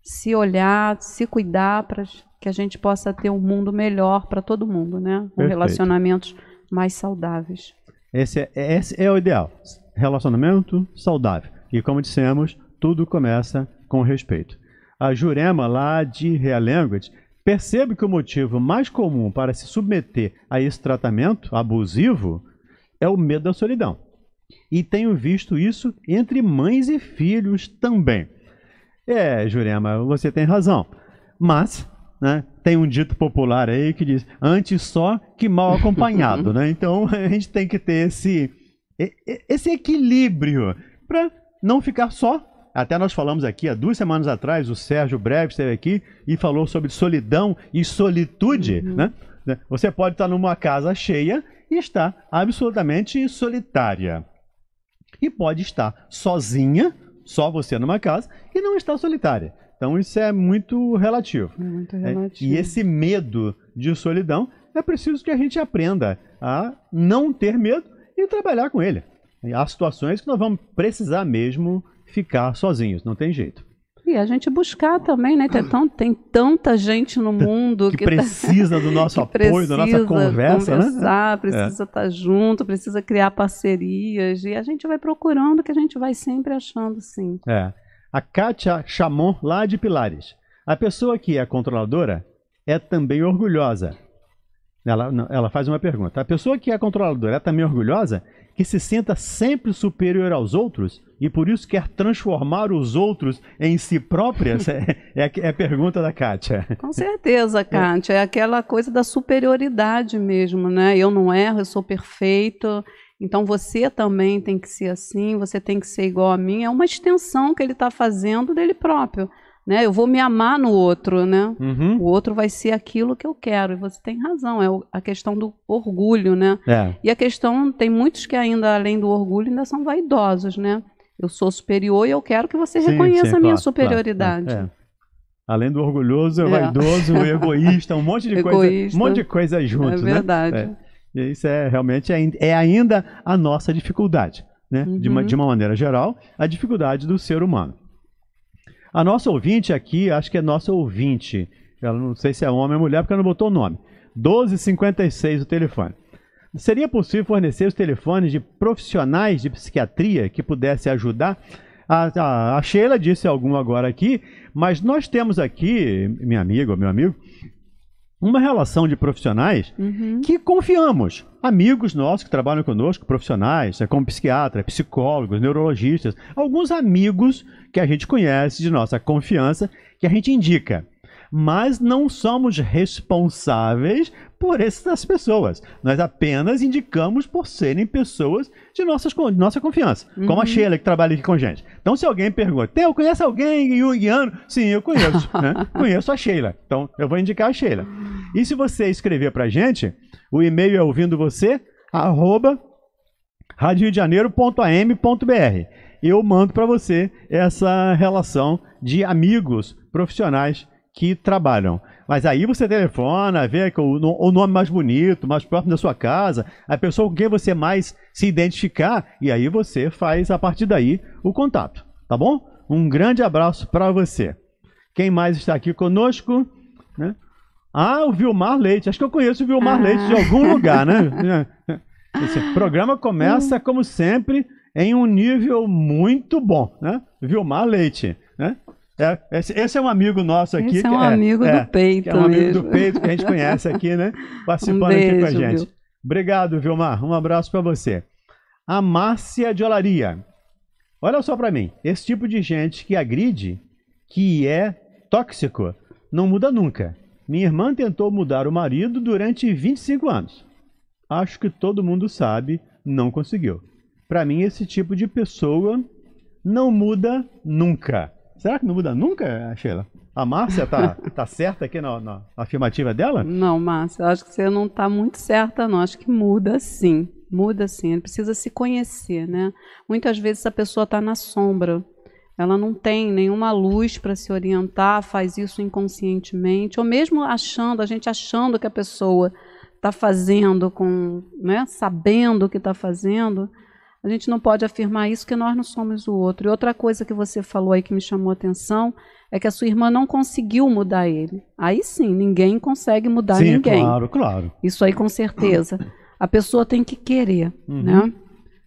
S1: se olhar, se cuidar para que a gente possa ter um mundo melhor para todo mundo, né? Com relacionamentos mais saudáveis.
S4: Esse é, esse é o ideal. Relacionamento saudável. E como dissemos, tudo começa com respeito. A Jurema, lá de Language, Percebe que o motivo mais comum para se submeter a esse tratamento abusivo é o medo da solidão. E tenho visto isso entre mães e filhos também. É, Jurema, você tem razão. Mas, né, tem um dito popular aí que diz: antes só que mal acompanhado, né? Então a gente tem que ter esse, esse equilíbrio para não ficar só até nós falamos aqui há duas semanas atrás, o Sérgio Breves esteve aqui e falou sobre solidão e solitude, uhum. né? Você pode estar numa casa cheia e estar absolutamente solitária. E pode estar sozinha, só você numa casa, e não estar solitária. Então isso é muito relativo. É muito é, relativo. É, e esse medo de solidão é preciso que a gente aprenda a não ter medo e trabalhar com ele. há situações que nós vamos precisar mesmo ficar sozinhos, não tem jeito.
S1: E a gente buscar também, né? Tem, tão, tem tanta gente no mundo que, que tá- precisa
S4: do nosso apoio, da nossa conversa, né? É. Precisa
S1: é. Tá estar junto, precisa criar parcerias. E a gente vai procurando, que a gente vai sempre achando, sim.
S4: É. A Kátia chamou lá de Pilares. A pessoa que é controladora é também orgulhosa. Ela, ela faz uma pergunta. A pessoa que é controladora é também orgulhosa? que se senta sempre superior aos outros e por isso quer transformar os outros em si próprias? É, é, é, é a pergunta da Kátia. Com
S1: certeza, Kátia. É aquela coisa da superioridade mesmo, né? Eu não erro, eu sou perfeito. Então você também tem que ser assim, você tem que ser igual a mim. É uma extensão que ele está fazendo dele próprio né? Eu vou me amar no outro, né? Uhum. O outro vai ser aquilo que eu quero. E você tem razão, é a questão do orgulho, né? É. E a questão, tem muitos que ainda, além do orgulho, ainda são vaidosos, né? Eu sou superior e eu quero que você sim, reconheça sim, a minha claro, superioridade.
S4: Claro, é, é. Além do orgulhoso, é, é. vaidoso, egoísta, um monte de egoísta. coisa, um monte de coisa junto, é né? verdade. Né? É. E isso é realmente é, é ainda a nossa dificuldade, né? Uhum. De, uma, uhum. de uma maneira geral, a dificuldade do ser humano. A nossa ouvinte aqui, acho que é nossa ouvinte, ela não sei se é homem ou mulher, porque ela não botou o nome. 1256 o telefone. Seria possível fornecer os telefones de profissionais de psiquiatria que pudessem ajudar? A, a, a Sheila disse algum agora aqui, mas nós temos aqui, minha amiga, meu amigo, uma relação de profissionais uhum. que confiamos. Amigos nossos que trabalham conosco, profissionais, é como psiquiatra, é psicólogos, neurologistas, alguns amigos que a gente conhece de nossa confiança, que a gente indica mas não somos responsáveis por essas pessoas. Nós apenas indicamos por serem pessoas de nossas, nossa confiança, uhum. como a uhum. Sheila que trabalha aqui com a gente. Então, se alguém pergunta, eu conheço alguém junguiano? Sim, eu conheço. né? Conheço a Sheila. Então, eu vou indicar a Sheila. E se você escrever para a gente, o e-mail é ouvindo você, arroba Eu mando para você essa relação de amigos profissionais que trabalham. Mas aí você telefona, vê o nome mais bonito, mais próximo da sua casa, a pessoa com quem você mais se identificar, e aí você faz a partir daí o contato, tá bom? Um grande abraço para você. Quem mais está aqui conosco? Né? Ah, o Vilmar Leite. Acho que eu conheço o Vilmar ah. Leite de algum lugar, né? Esse programa começa, como sempre, em um nível muito bom, né? Vilmar Leite, né? É, esse, esse, é um amigo nosso aqui. Esse é um é, amigo é, do peito. É um amigo mesmo. do peito que a gente conhece aqui, né? Participando um beijo, aqui com a gente. Viu? Obrigado, Vilmar. Um abraço para você. A Márcia de Olaria. Olha só para mim. Esse tipo de gente que agride, que é tóxico, não muda nunca. Minha irmã tentou mudar o marido durante 25 anos. Acho que todo mundo sabe, não conseguiu. Para mim, esse tipo de pessoa não muda nunca. Será que não muda
S1: nunca, Sheila? A Márcia tá,
S4: tá certa aqui na, na, afirmativa dela?
S1: Não, Márcia, acho que você não está muito certa, não. Acho que muda sim. Muda sim. Ele precisa se conhecer, né? Muitas vezes a pessoa está na sombra. Ela não tem nenhuma luz para se orientar, faz isso inconscientemente, ou mesmo achando, a gente achando que a pessoa está fazendo, com, né, sabendo o que está fazendo, a gente não pode afirmar isso que nós não somos o outro. E outra coisa que você falou aí que me chamou a atenção é que a sua irmã não conseguiu mudar ele. Aí sim, ninguém consegue mudar sim, ninguém. Claro, claro. Isso aí com certeza. A pessoa tem que querer, uhum. né?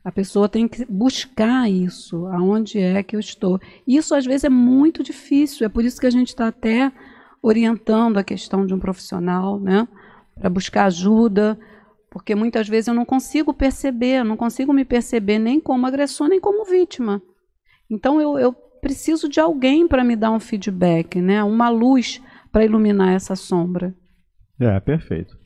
S1: A pessoa tem que buscar isso, aonde é que eu estou. Isso às vezes é muito difícil. É por isso que a gente está até orientando a questão de um profissional, né? Para buscar ajuda, porque muitas vezes eu não consigo perceber, eu não consigo me perceber nem como agressor, nem como vítima. Então eu, eu preciso de alguém para me dar um feedback, né? uma luz para iluminar essa sombra.
S4: É, perfeito.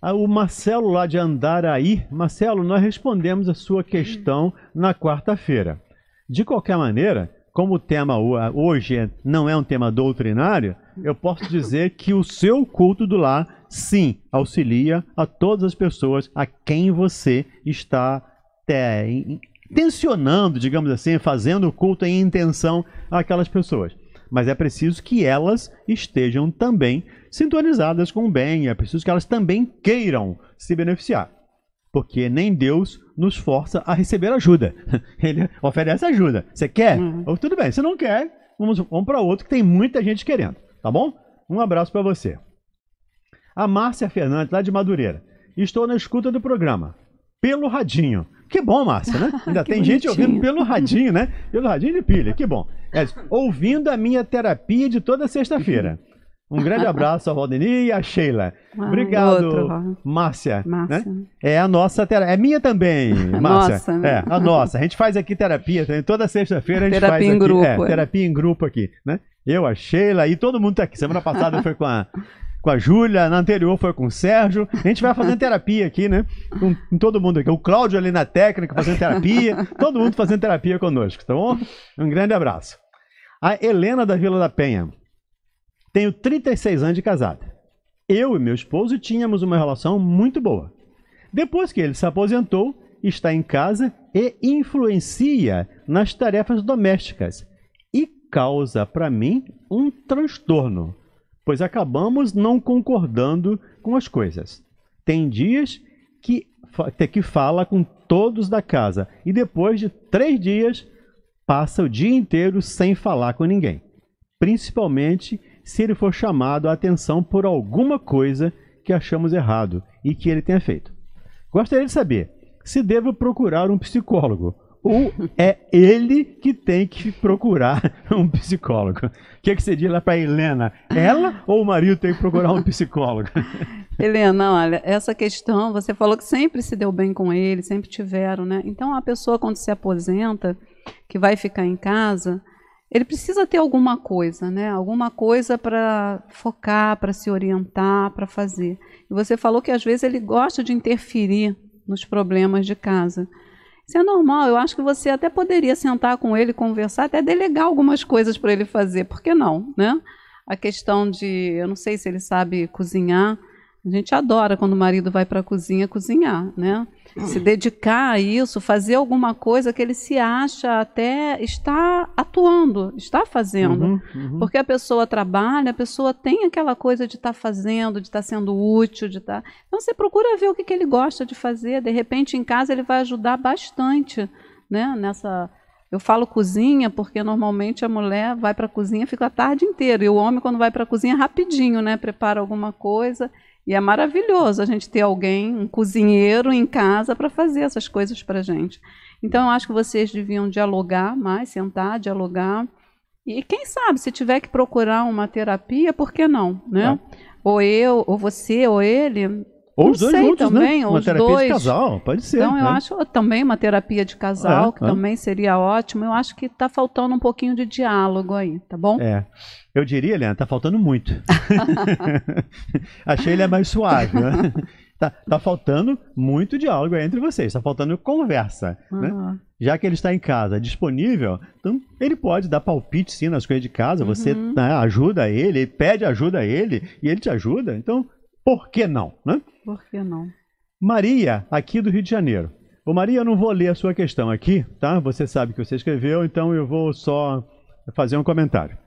S4: Ah, o Marcelo lá de Andaraí, Marcelo, nós respondemos a sua questão na quarta-feira. De qualquer maneira, como o tema hoje é, não é um tema doutrinário, eu posso dizer que o seu culto do lar sim, auxilia a todas as pessoas a quem você está é, intencionando, digamos assim, fazendo o culto em intenção àquelas pessoas. Mas é preciso que elas estejam também sintonizadas com o bem, é preciso que elas também queiram se beneficiar. Porque nem Deus nos força a receber ajuda. Ele oferece ajuda. Você quer? Uhum. tudo bem. Se não quer, vamos, vamos para outro que tem muita gente querendo. Tá bom? Um abraço para você a Márcia Fernandes, lá de Madureira. Estou na escuta do programa, pelo radinho. Que bom, Márcia, né? Ainda tem bonitinho. gente ouvindo pelo radinho, né? Pelo radinho de pilha, que bom. É, ouvindo a minha terapia de toda sexta-feira. Um grande abraço ao Valdeni e à Sheila.
S1: Ah, Obrigado, outro. Márcia. Márcia. Né?
S4: É a nossa terapia. É minha também, Márcia. nossa, é, né? É, a nossa. A gente faz aqui terapia. Toda sexta-feira a gente terapia faz. em é, grupo. É, é. Terapia em grupo aqui, né? Eu, a Sheila e todo mundo está aqui. Semana passada foi com a, com a Júlia, na anterior foi com o Sérgio. A gente vai fazendo terapia aqui, né? Com, com, todo mundo aqui. O Cláudio ali na técnica fazendo terapia. Todo mundo fazendo terapia conosco, tá bom? Um grande abraço. A Helena da Vila da Penha. Tenho 36 anos de casada. Eu e meu esposo tínhamos uma relação muito boa. Depois que ele se aposentou, está em casa e influencia nas tarefas domésticas e causa para mim um transtorno pois acabamos não concordando com as coisas. Tem dias que, que fala com todos da casa e depois de três dias passa o dia inteiro sem falar com ninguém, principalmente se ele for chamado a atenção por alguma coisa que achamos errado e que ele tenha feito. Gostaria de saber se devo procurar um psicólogo ou é ele que tem que procurar um psicólogo? O que, é que você diz lá para Helena? Ela ou o marido tem que procurar um psicólogo?
S1: Helena, olha, essa questão, você falou que sempre se deu bem com ele, sempre tiveram, né? Então, a pessoa, quando se aposenta, que vai ficar em casa, ele precisa ter alguma coisa, né? Alguma coisa para focar, para se orientar, para fazer. E você falou que às vezes ele gosta de interferir nos problemas de casa. Isso é normal. Eu acho que você até poderia sentar com ele, conversar, até delegar algumas coisas para ele fazer. Por que não, né? A questão de, eu não sei se ele sabe cozinhar, a gente adora quando o marido vai para a cozinha cozinhar, né? Se dedicar a isso, fazer alguma coisa que ele se acha até está atuando, está fazendo. Uhum, uhum. Porque a pessoa trabalha, a pessoa tem aquela coisa de estar tá fazendo, de estar tá sendo útil, de estar. Tá... Então você procura ver o que, que ele gosta de fazer. De repente, em casa, ele vai ajudar bastante né? nessa eu falo cozinha porque normalmente a mulher vai para a cozinha fica a tarde inteira e o homem quando vai para a cozinha rapidinho, né? Prepara alguma coisa e é maravilhoso a gente ter alguém, um cozinheiro em casa para fazer essas coisas para gente. Então eu acho que vocês deviam dialogar mais, sentar, dialogar. E quem sabe, se tiver que procurar uma terapia, por que não, né? É. Ou eu, ou você, ou ele, ou os dois sei, juntos, né? também, né? Uma terapia dois. de casal, pode ser. Então, né? eu acho também uma terapia de casal, é, que é. também seria ótimo. Eu acho que está faltando um pouquinho de diálogo aí, tá bom?
S4: É. Eu diria, Helena, está faltando muito. Achei ele é mais suave, né? Tá, tá faltando muito diálogo aí entre vocês, tá faltando conversa, uhum. né? Já que ele está em casa, disponível, então ele pode dar palpite sim nas coisas de casa, uhum. você né, ajuda ele, pede ajuda a ele e ele te ajuda, então por que não, né?
S1: Por que não?
S4: Maria, aqui do Rio de Janeiro. Ô Maria, eu não vou ler a sua questão aqui, tá? Você sabe que você escreveu, então eu vou só fazer um comentário.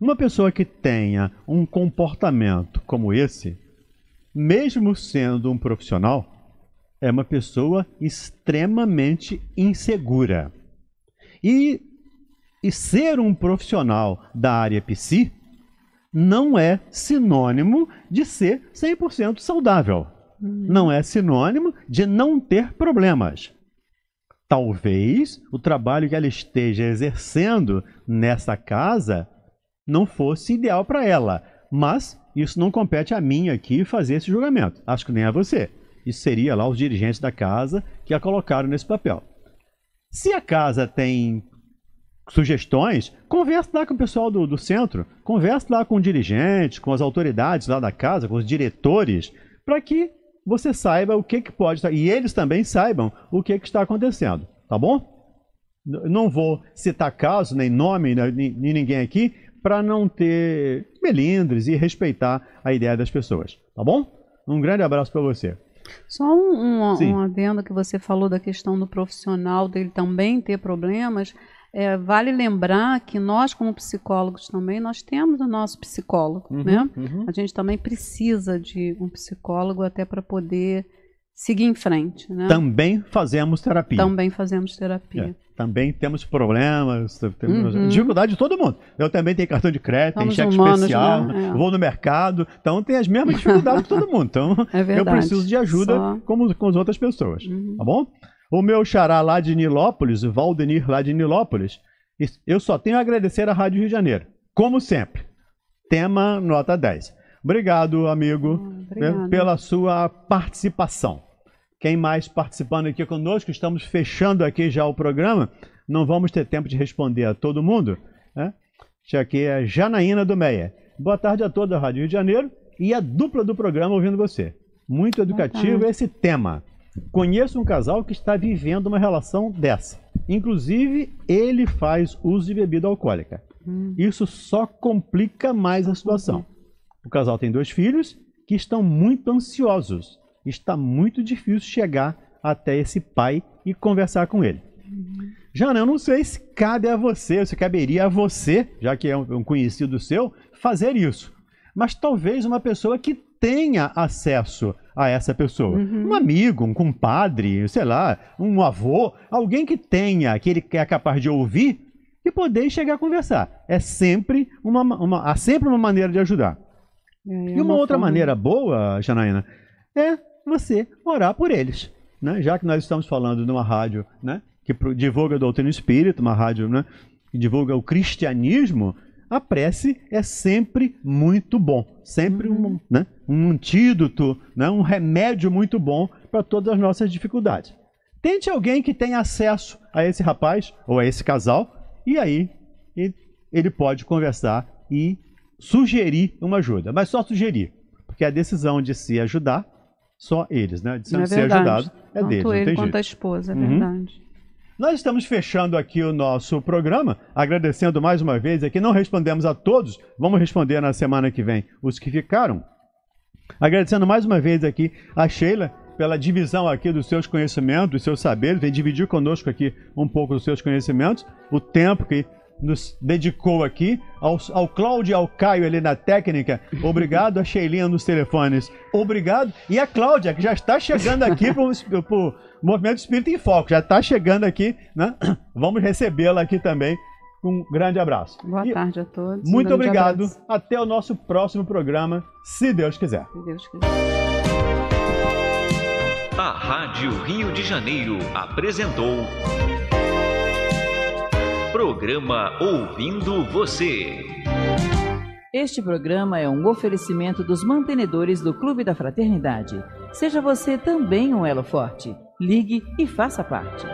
S4: Uma pessoa que tenha um comportamento como esse, mesmo sendo um profissional, é uma pessoa extremamente insegura. E, e ser um profissional da área psi não é sinônimo de ser 100% saudável. Não é sinônimo de não ter problemas. Talvez o trabalho que ela esteja exercendo nessa casa não fosse ideal para ela, mas isso não compete a mim aqui fazer esse julgamento. Acho que nem a você. Isso seria lá os dirigentes da casa que a colocaram nesse papel. Se a casa tem sugestões, converse lá com o pessoal do, do centro, converse lá com o dirigente, com as autoridades lá da casa, com os diretores, para que você saiba o que, que pode estar, e eles também saibam o que, que está acontecendo, tá bom? Não vou citar caso, nem nome, né, nem, ninguém aqui, para não ter melindres e respeitar a ideia das pessoas, tá bom? Um grande abraço para você.
S1: Só um, um, um adendo que você falou da questão do profissional, dele também ter problemas. É, vale lembrar que nós, como psicólogos também, nós temos o nosso psicólogo, uhum, né? Uhum. A gente também precisa de um psicólogo até para poder seguir em frente, né?
S4: Também fazemos terapia. Também
S1: fazemos terapia.
S4: É, também temos problemas, temos uhum. dificuldade de todo mundo. Eu também tenho cartão de crédito, tenho cheque humanos, né? especial, né? é. vou no mercado, então tem as mesmas dificuldades que todo mundo. Então é eu preciso de ajuda Só... como com as outras pessoas, uhum. tá bom? O meu xará lá de Nilópolis, o Valdenir lá de Nilópolis, eu só tenho a agradecer à Rádio Rio de Janeiro. Como sempre. Tema nota 10. Obrigado, amigo, ah, pela sua participação. Quem mais participando aqui conosco? Estamos fechando aqui já o programa. Não vamos ter tempo de responder a todo mundo. Né? que aqui é Janaína do Meia. Boa tarde a toda a Rádio Rio de Janeiro e a dupla do programa ouvindo você. Muito educativo esse tema. Conheço um casal que está vivendo uma relação dessa. Inclusive, ele faz uso de bebida alcoólica. Hum. Isso só complica mais a uhum. situação. O casal tem dois filhos que estão muito ansiosos. Está muito difícil chegar até esse pai e conversar com ele. Hum. Jana, eu não sei se cabe a você, se caberia a você, já que é um conhecido seu, fazer isso. Mas talvez uma pessoa que tenha acesso a essa pessoa. Uhum. Um amigo, um compadre, sei lá, um avô, alguém que tenha, que ele é capaz de ouvir e poder chegar a conversar. É sempre uma, uma há sempre uma maneira de ajudar. É, é e uma, uma outra forma... maneira boa, Janaína, é você orar por eles. Né? Já que nós estamos falando de uma rádio né, que divulga a doutrina espírita, uma rádio né, que divulga o cristianismo, a prece é sempre muito bom, sempre um, uhum. né, um antídoto, né, um remédio muito bom para todas as nossas dificuldades. Tente alguém que tenha acesso a esse rapaz ou a esse casal, e aí ele pode conversar e sugerir uma ajuda, mas só sugerir, porque a decisão de se ajudar, só eles, né? A decisão é de ser ajudado é Tanto deles. Ele não tem quanto jeito. a esposa, é uhum. verdade. Nós estamos fechando aqui o nosso programa, agradecendo mais uma vez aqui. Não respondemos a todos, vamos responder na semana que vem os que ficaram. Agradecendo mais uma vez aqui a Sheila pela divisão aqui dos seus conhecimentos, dos seus saberes, vem dividir conosco aqui um pouco dos seus conhecimentos, o tempo que nos dedicou aqui, ao, ao Cláudio e ao Caio ali na técnica, obrigado, a Sheilinha nos telefones, obrigado, e a Cláudia, que já está chegando aqui para Movimento Espírita em Foco, já está chegando aqui, né? Vamos recebê-la aqui também. Um grande abraço.
S1: Boa e tarde a todos. Muito um obrigado.
S4: Abraço. Até o nosso próximo programa, se Deus quiser. Se Deus quiser.
S3: A Rádio Rio de Janeiro apresentou. Programa Ouvindo Você.
S1: Este programa é um oferecimento dos mantenedores do Clube da Fraternidade. Seja você também um elo forte ligue e faça parte.